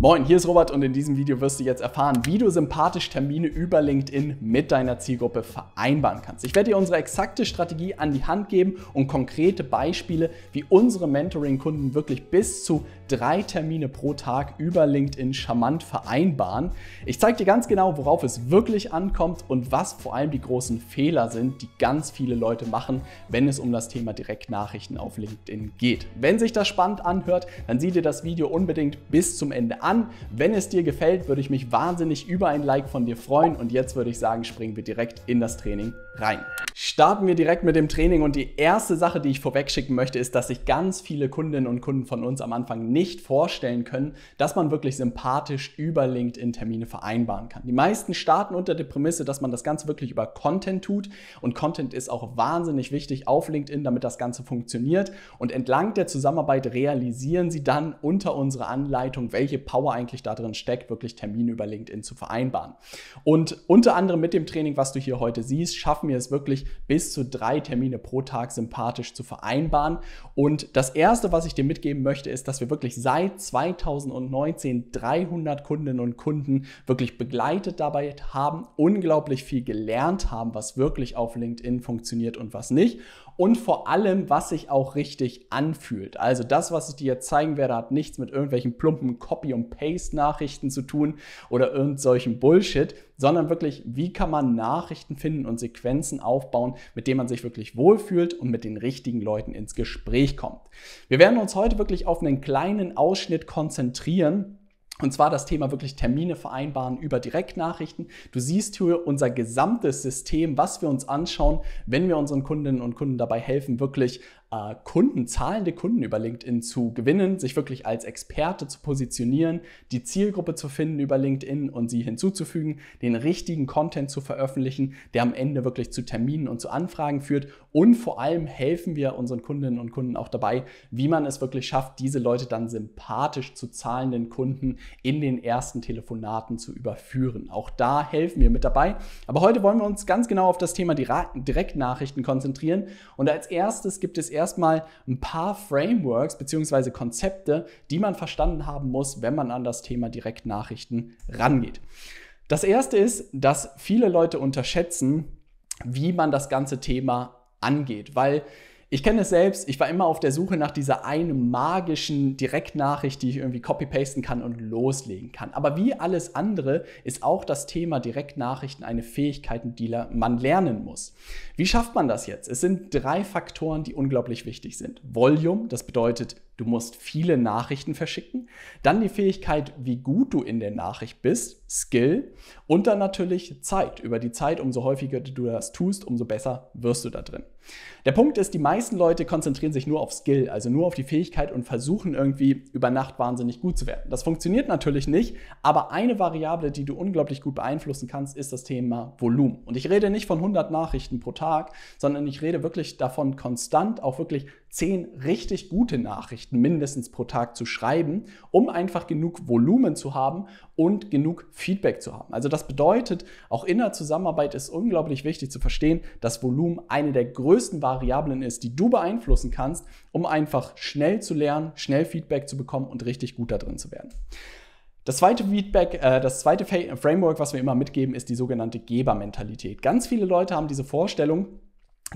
Moin, hier ist Robert und in diesem Video wirst du jetzt erfahren, wie du sympathisch Termine über LinkedIn mit deiner Zielgruppe vereinbaren kannst. Ich werde dir unsere exakte Strategie an die Hand geben und konkrete Beispiele, wie unsere Mentoring-Kunden wirklich bis zu drei Termine pro Tag über LinkedIn charmant vereinbaren. Ich zeige dir ganz genau, worauf es wirklich ankommt und was vor allem die großen Fehler sind, die ganz viele Leute machen, wenn es um das Thema Direktnachrichten auf LinkedIn geht. Wenn sich das spannend anhört, dann sieh dir das Video unbedingt bis zum Ende an an. Wenn es dir gefällt, würde ich mich wahnsinnig über ein Like von dir freuen und jetzt würde ich sagen, springen wir direkt in das Training rein. Starten wir direkt mit dem Training und die erste Sache, die ich vorwegschicken möchte, ist, dass sich ganz viele Kundinnen und Kunden von uns am Anfang nicht vorstellen können, dass man wirklich sympathisch über LinkedIn Termine vereinbaren kann. Die meisten starten unter der Prämisse, dass man das Ganze wirklich über Content tut und Content ist auch wahnsinnig wichtig auf LinkedIn, damit das Ganze funktioniert und entlang der Zusammenarbeit realisieren sie dann unter unserer Anleitung, welche Power eigentlich da drin steckt, wirklich Termine über LinkedIn zu vereinbaren. Und unter anderem mit dem Training, was du hier heute siehst, schaffen wir es wirklich, bis zu drei Termine pro Tag sympathisch zu vereinbaren. Und das Erste, was ich dir mitgeben möchte, ist, dass wir wirklich seit 2019 300 Kundinnen und Kunden wirklich begleitet dabei haben, unglaublich viel gelernt haben, was wirklich auf LinkedIn funktioniert und was nicht und vor allem, was sich auch richtig anfühlt. Also das, was ich dir jetzt zeigen werde, hat nichts mit irgendwelchen plumpen Copy- und Paste-Nachrichten zu tun oder irgendwelchen Bullshit, sondern wirklich, wie kann man Nachrichten finden und Sequenzen aufbauen, mit denen man sich wirklich wohlfühlt und mit den richtigen Leuten ins Gespräch kommt. Wir werden uns heute wirklich auf einen kleinen Ausschnitt konzentrieren und zwar das Thema wirklich Termine vereinbaren über Direktnachrichten. Du siehst hier unser gesamtes System, was wir uns anschauen, wenn wir unseren Kundinnen und Kunden dabei helfen, wirklich äh, Kunden, zahlende Kunden über LinkedIn zu gewinnen, sich wirklich als Experte zu positionieren, die Zielgruppe zu finden über LinkedIn und sie hinzuzufügen, den richtigen Content zu veröffentlichen, der am Ende wirklich zu Terminen und zu Anfragen führt. Und vor allem helfen wir unseren Kundinnen und Kunden auch dabei, wie man es wirklich schafft, diese Leute dann sympathisch zu zahlenden Kunden in den ersten Telefonaten zu überführen. Auch da helfen wir mit dabei. Aber heute wollen wir uns ganz genau auf das Thema Direktnachrichten konzentrieren. Und als erstes gibt es erstmal ein paar Frameworks bzw. Konzepte, die man verstanden haben muss, wenn man an das Thema Direktnachrichten rangeht. Das erste ist, dass viele Leute unterschätzen, wie man das ganze Thema angeht, weil ich kenne es selbst, ich war immer auf der Suche nach dieser einen magischen Direktnachricht, die ich irgendwie copy-pasten kann und loslegen kann. Aber wie alles andere ist auch das Thema Direktnachrichten eine Fähigkeit, die man lernen muss. Wie schafft man das jetzt? Es sind drei Faktoren, die unglaublich wichtig sind. Volume, das bedeutet Du musst viele Nachrichten verschicken. Dann die Fähigkeit, wie gut du in der Nachricht bist, Skill. Und dann natürlich Zeit. Über die Zeit, umso häufiger du das tust, umso besser wirst du da drin. Der Punkt ist, die meisten Leute konzentrieren sich nur auf Skill, also nur auf die Fähigkeit und versuchen irgendwie über Nacht wahnsinnig gut zu werden. Das funktioniert natürlich nicht, aber eine Variable, die du unglaublich gut beeinflussen kannst, ist das Thema Volumen. Und ich rede nicht von 100 Nachrichten pro Tag, sondern ich rede wirklich davon, konstant auch wirklich zehn richtig gute Nachrichten mindestens pro Tag zu schreiben, um einfach genug Volumen zu haben und genug Feedback zu haben. Also das bedeutet, auch in der Zusammenarbeit ist unglaublich wichtig zu verstehen, dass Volumen eine der größten Variablen ist, die du beeinflussen kannst, um einfach schnell zu lernen, schnell Feedback zu bekommen und richtig gut da drin zu werden. Das zweite Feedback, äh, das zweite Framework, was wir immer mitgeben, ist die sogenannte Gebermentalität. Ganz viele Leute haben diese Vorstellung,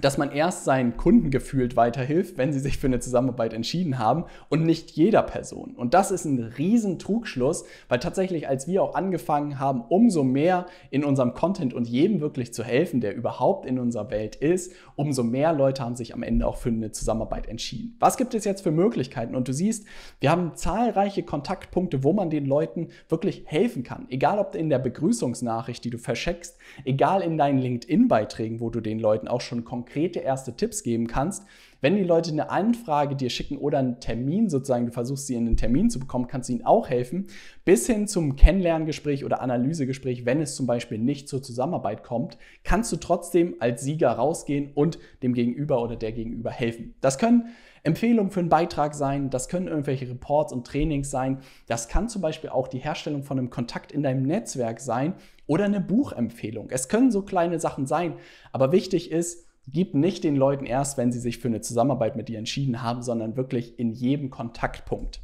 dass man erst seinen Kunden gefühlt weiterhilft, wenn sie sich für eine Zusammenarbeit entschieden haben und nicht jeder Person. Und das ist ein riesen Trugschluss, weil tatsächlich, als wir auch angefangen haben, umso mehr in unserem Content und jedem wirklich zu helfen, der überhaupt in unserer Welt ist, umso mehr Leute haben sich am Ende auch für eine Zusammenarbeit entschieden. Was gibt es jetzt für Möglichkeiten? Und du siehst, wir haben zahlreiche Kontaktpunkte, wo man den Leuten wirklich helfen kann. Egal ob in der Begrüßungsnachricht, die du verscheckst, egal in deinen LinkedIn-Beiträgen, wo du den Leuten auch schon konkret konkrete erste Tipps geben kannst. Wenn die Leute eine Anfrage dir schicken oder einen Termin sozusagen, du versuchst sie in einen Termin zu bekommen, kannst du ihnen auch helfen, bis hin zum Kennenlerngespräch oder Analysegespräch, wenn es zum Beispiel nicht zur Zusammenarbeit kommt, kannst du trotzdem als Sieger rausgehen und dem Gegenüber oder der Gegenüber helfen. Das können Empfehlungen für einen Beitrag sein, das können irgendwelche Reports und Trainings sein, das kann zum Beispiel auch die Herstellung von einem Kontakt in deinem Netzwerk sein oder eine Buchempfehlung. Es können so kleine Sachen sein, aber wichtig ist, Gib nicht den Leuten erst, wenn sie sich für eine Zusammenarbeit mit dir entschieden haben, sondern wirklich in jedem Kontaktpunkt.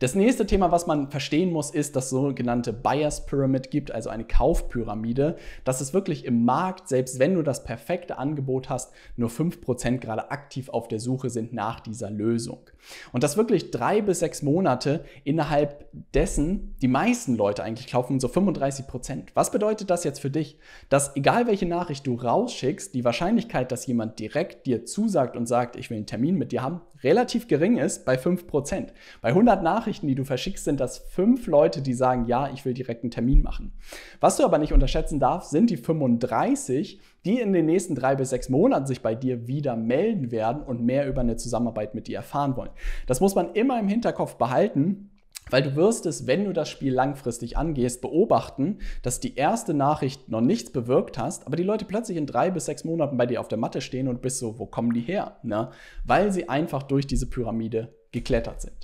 Das nächste Thema, was man verstehen muss, ist das sogenannte Buyers Pyramid gibt, also eine Kaufpyramide, dass es wirklich im Markt, selbst wenn du das perfekte Angebot hast, nur 5% gerade aktiv auf der Suche sind nach dieser Lösung. Und dass wirklich drei bis sechs Monate innerhalb dessen die meisten Leute eigentlich kaufen, so 35 Was bedeutet das jetzt für dich? Dass egal welche Nachricht du rausschickst, die Wahrscheinlichkeit, dass jemand direkt dir zusagt und sagt, ich will einen Termin mit dir haben, relativ gering ist bei 5 Bei 100 Nachrichten Nachrichten, die du verschickst, sind das fünf Leute, die sagen, ja, ich will direkt einen Termin machen. Was du aber nicht unterschätzen darfst, sind die 35, die in den nächsten drei bis sechs Monaten sich bei dir wieder melden werden und mehr über eine Zusammenarbeit mit dir erfahren wollen. Das muss man immer im Hinterkopf behalten. Weil du wirst es, wenn du das Spiel langfristig angehst, beobachten, dass die erste Nachricht noch nichts bewirkt hast, aber die Leute plötzlich in drei bis sechs Monaten bei dir auf der Matte stehen und bist so, wo kommen die her? Ne? Weil sie einfach durch diese Pyramide geklettert sind.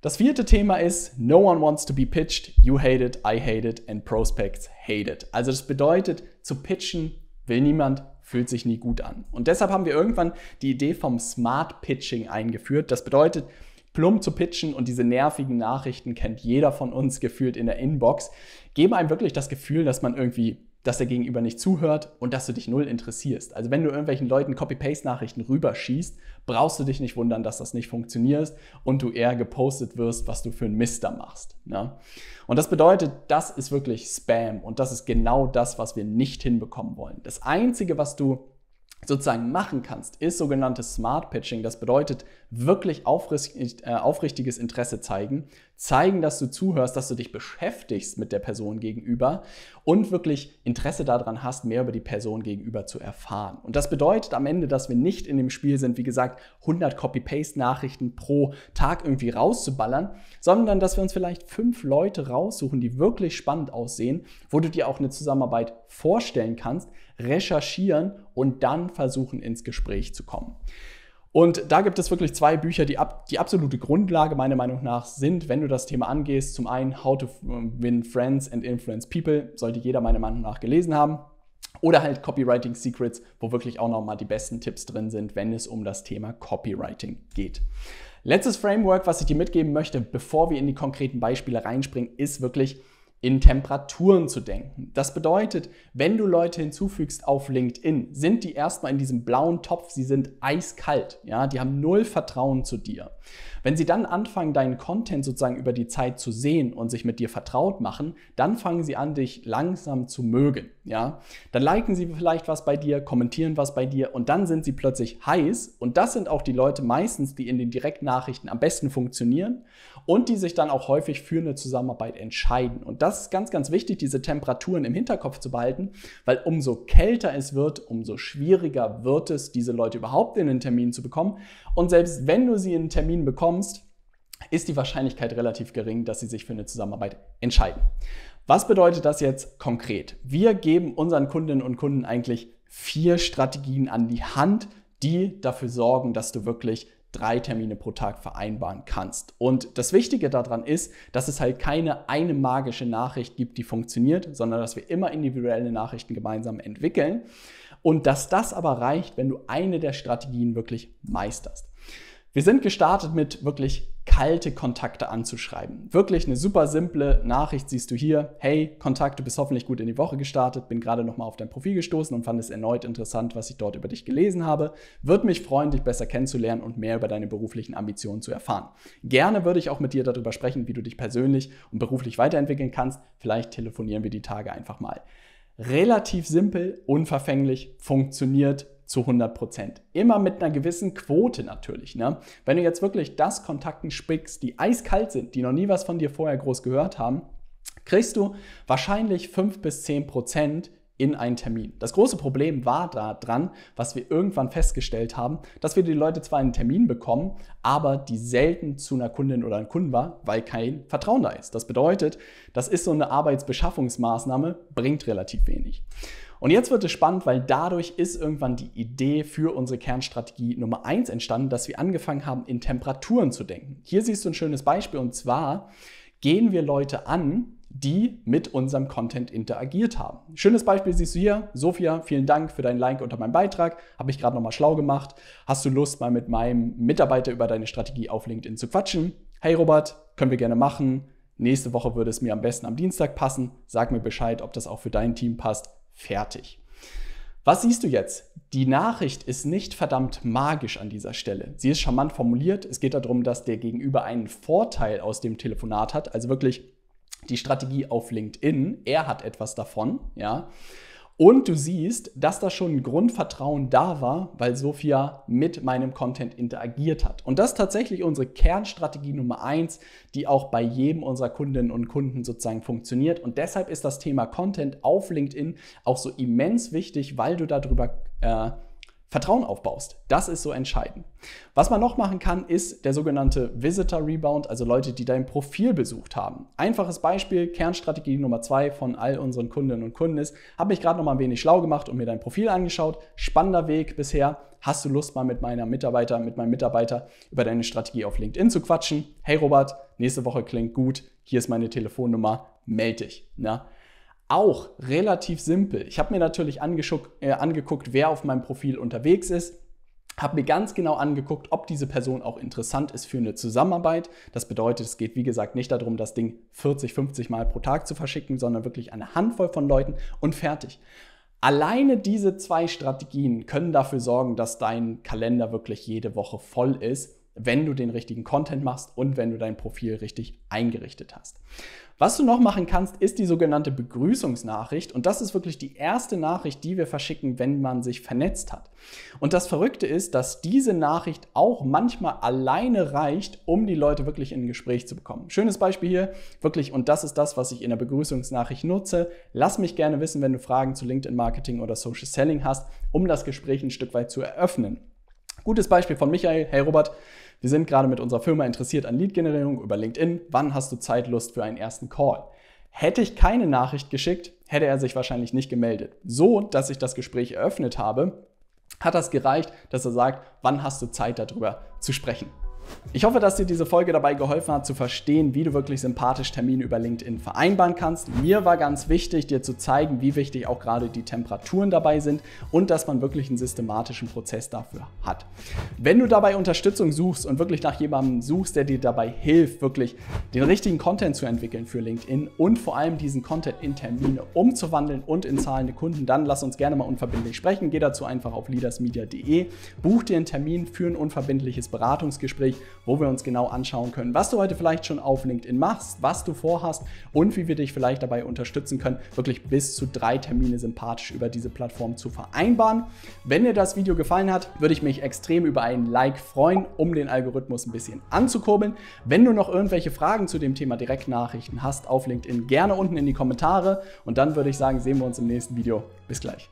Das vierte Thema ist, no one wants to be pitched, you hate it, I hate it and prospects hate it. Also das bedeutet, zu pitchen will niemand, fühlt sich nie gut an. Und deshalb haben wir irgendwann die Idee vom Smart Pitching eingeführt. Das bedeutet, plump zu pitchen und diese nervigen Nachrichten kennt jeder von uns gefühlt in der Inbox, geben einem wirklich das Gefühl, dass man irgendwie dass der Gegenüber nicht zuhört und dass du dich null interessierst. Also wenn du irgendwelchen Leuten Copy-Paste-Nachrichten rüberschießt, brauchst du dich nicht wundern, dass das nicht funktioniert und du eher gepostet wirst, was du für ein Mister machst. Ne? Und das bedeutet, das ist wirklich Spam und das ist genau das, was wir nicht hinbekommen wollen. Das Einzige, was du sozusagen machen kannst, ist sogenanntes Smart Pitching. Das bedeutet wirklich äh, aufrichtiges Interesse zeigen, zeigen, dass du zuhörst, dass du dich beschäftigst mit der Person gegenüber und wirklich Interesse daran hast, mehr über die Person gegenüber zu erfahren. Und das bedeutet am Ende, dass wir nicht in dem Spiel sind, wie gesagt, 100 Copy-Paste-Nachrichten pro Tag irgendwie rauszuballern, sondern dass wir uns vielleicht fünf Leute raussuchen, die wirklich spannend aussehen, wo du dir auch eine Zusammenarbeit vorstellen kannst, recherchieren und dann versuchen, ins Gespräch zu kommen. Und da gibt es wirklich zwei Bücher, die ab, die absolute Grundlage meiner Meinung nach sind, wenn du das Thema angehst. Zum einen How to Win Friends and Influence People, sollte jeder meiner Meinung nach gelesen haben. Oder halt Copywriting Secrets, wo wirklich auch nochmal die besten Tipps drin sind, wenn es um das Thema Copywriting geht. Letztes Framework, was ich dir mitgeben möchte, bevor wir in die konkreten Beispiele reinspringen, ist wirklich in Temperaturen zu denken. Das bedeutet, wenn du Leute hinzufügst auf LinkedIn, sind die erstmal in diesem blauen Topf, sie sind eiskalt, ja, die haben null Vertrauen zu dir. Wenn sie dann anfangen, deinen Content sozusagen über die Zeit zu sehen und sich mit dir vertraut machen, dann fangen sie an, dich langsam zu mögen. Ja, dann liken sie vielleicht was bei dir, kommentieren was bei dir und dann sind sie plötzlich heiß. Und das sind auch die Leute meistens, die in den Direktnachrichten am besten funktionieren und die sich dann auch häufig für eine Zusammenarbeit entscheiden. Und das ist ganz, ganz wichtig, diese Temperaturen im Hinterkopf zu behalten, weil umso kälter es wird, umso schwieriger wird es, diese Leute überhaupt in den Termin zu bekommen. Und selbst wenn du sie in einen Termin bekommst, kommst, ist die Wahrscheinlichkeit relativ gering, dass sie sich für eine Zusammenarbeit entscheiden. Was bedeutet das jetzt konkret? Wir geben unseren Kundinnen und Kunden eigentlich vier Strategien an die Hand, die dafür sorgen, dass du wirklich drei Termine pro Tag vereinbaren kannst. Und das Wichtige daran ist, dass es halt keine eine magische Nachricht gibt, die funktioniert, sondern dass wir immer individuelle Nachrichten gemeinsam entwickeln und dass das aber reicht, wenn du eine der Strategien wirklich meisterst. Wir sind gestartet mit wirklich kalte Kontakte anzuschreiben. Wirklich eine super simple Nachricht siehst du hier. Hey, Kontakt, du bist hoffentlich gut in die Woche gestartet, bin gerade nochmal auf dein Profil gestoßen und fand es erneut interessant, was ich dort über dich gelesen habe. Würde mich freuen, dich besser kennenzulernen und mehr über deine beruflichen Ambitionen zu erfahren. Gerne würde ich auch mit dir darüber sprechen, wie du dich persönlich und beruflich weiterentwickeln kannst. Vielleicht telefonieren wir die Tage einfach mal. Relativ simpel, unverfänglich, funktioniert zu 100 Prozent. Immer mit einer gewissen Quote natürlich. Ne? Wenn du jetzt wirklich das Kontakten spickst, die eiskalt sind, die noch nie was von dir vorher groß gehört haben, kriegst du wahrscheinlich 5 bis 10 Prozent in einen Termin. Das große Problem war daran, was wir irgendwann festgestellt haben, dass wir die Leute zwar einen Termin bekommen, aber die selten zu einer Kundin oder einem Kunden war, weil kein Vertrauen da ist. Das bedeutet, das ist so eine Arbeitsbeschaffungsmaßnahme, bringt relativ wenig. Und jetzt wird es spannend, weil dadurch ist irgendwann die Idee für unsere Kernstrategie Nummer eins entstanden, dass wir angefangen haben, in Temperaturen zu denken. Hier siehst du ein schönes Beispiel und zwar gehen wir Leute an, die mit unserem Content interagiert haben. Schönes Beispiel siehst du hier. Sophia, vielen Dank für deinen Like unter meinem Beitrag. Habe ich gerade nochmal schlau gemacht. Hast du Lust, mal mit meinem Mitarbeiter über deine Strategie auf LinkedIn zu quatschen? Hey Robert, können wir gerne machen. Nächste Woche würde es mir am besten am Dienstag passen. Sag mir Bescheid, ob das auch für dein Team passt. Fertig. Was siehst du jetzt? Die Nachricht ist nicht verdammt magisch an dieser Stelle. Sie ist charmant formuliert. Es geht darum, dass der Gegenüber einen Vorteil aus dem Telefonat hat, also wirklich die Strategie auf LinkedIn. Er hat etwas davon, ja. Und du siehst, dass da schon ein Grundvertrauen da war, weil Sophia mit meinem Content interagiert hat. Und das ist tatsächlich unsere Kernstrategie Nummer eins, die auch bei jedem unserer Kundinnen und Kunden sozusagen funktioniert. Und deshalb ist das Thema Content auf LinkedIn auch so immens wichtig, weil du darüber äh, Vertrauen aufbaust. Das ist so entscheidend. Was man noch machen kann, ist der sogenannte Visitor Rebound, also Leute, die dein Profil besucht haben. Einfaches Beispiel, Kernstrategie Nummer zwei von all unseren Kundinnen und Kunden ist, habe mich gerade noch mal ein wenig schlau gemacht und mir dein Profil angeschaut. Spannender Weg bisher. Hast du Lust mal mit meiner Mitarbeiter, mit meinem Mitarbeiter über deine Strategie auf LinkedIn zu quatschen? Hey Robert, nächste Woche klingt gut. Hier ist meine Telefonnummer. Melde dich. Na? Ne? Auch relativ simpel. Ich habe mir natürlich äh, angeguckt, wer auf meinem Profil unterwegs ist, habe mir ganz genau angeguckt, ob diese Person auch interessant ist für eine Zusammenarbeit. Das bedeutet, es geht wie gesagt nicht darum, das Ding 40, 50 Mal pro Tag zu verschicken, sondern wirklich eine Handvoll von Leuten und fertig. Alleine diese zwei Strategien können dafür sorgen, dass dein Kalender wirklich jede Woche voll ist wenn du den richtigen Content machst und wenn du dein Profil richtig eingerichtet hast. Was du noch machen kannst, ist die sogenannte Begrüßungsnachricht. Und das ist wirklich die erste Nachricht, die wir verschicken, wenn man sich vernetzt hat. Und das Verrückte ist, dass diese Nachricht auch manchmal alleine reicht, um die Leute wirklich in ein Gespräch zu bekommen. Schönes Beispiel hier, wirklich, und das ist das, was ich in der Begrüßungsnachricht nutze. Lass mich gerne wissen, wenn du Fragen zu LinkedIn Marketing oder Social Selling hast, um das Gespräch ein Stück weit zu eröffnen. Gutes Beispiel von Michael. Hey Robert, wir sind gerade mit unserer Firma interessiert an Lead-Generierung über LinkedIn, wann hast du Zeit, Lust für einen ersten Call? Hätte ich keine Nachricht geschickt, hätte er sich wahrscheinlich nicht gemeldet. So, dass ich das Gespräch eröffnet habe, hat das gereicht, dass er sagt, wann hast du Zeit darüber zu sprechen. Ich hoffe, dass dir diese Folge dabei geholfen hat zu verstehen, wie du wirklich sympathisch Termine über LinkedIn vereinbaren kannst. Mir war ganz wichtig, dir zu zeigen, wie wichtig auch gerade die Temperaturen dabei sind und dass man wirklich einen systematischen Prozess dafür hat. Wenn du dabei Unterstützung suchst und wirklich nach jemandem suchst, der dir dabei hilft, wirklich den richtigen Content zu entwickeln für LinkedIn und vor allem diesen Content in Termine umzuwandeln und in zahlende Kunden, dann lass uns gerne mal unverbindlich sprechen. Geh dazu einfach auf leadersmedia.de, buch dir einen Termin für ein unverbindliches Beratungsgespräch wo wir uns genau anschauen können, was du heute vielleicht schon auf LinkedIn machst, was du vorhast und wie wir dich vielleicht dabei unterstützen können, wirklich bis zu drei Termine sympathisch über diese Plattform zu vereinbaren. Wenn dir das Video gefallen hat, würde ich mich extrem über ein Like freuen, um den Algorithmus ein bisschen anzukurbeln. Wenn du noch irgendwelche Fragen zu dem Thema Direktnachrichten hast auf LinkedIn, gerne unten in die Kommentare und dann würde ich sagen, sehen wir uns im nächsten Video. Bis gleich.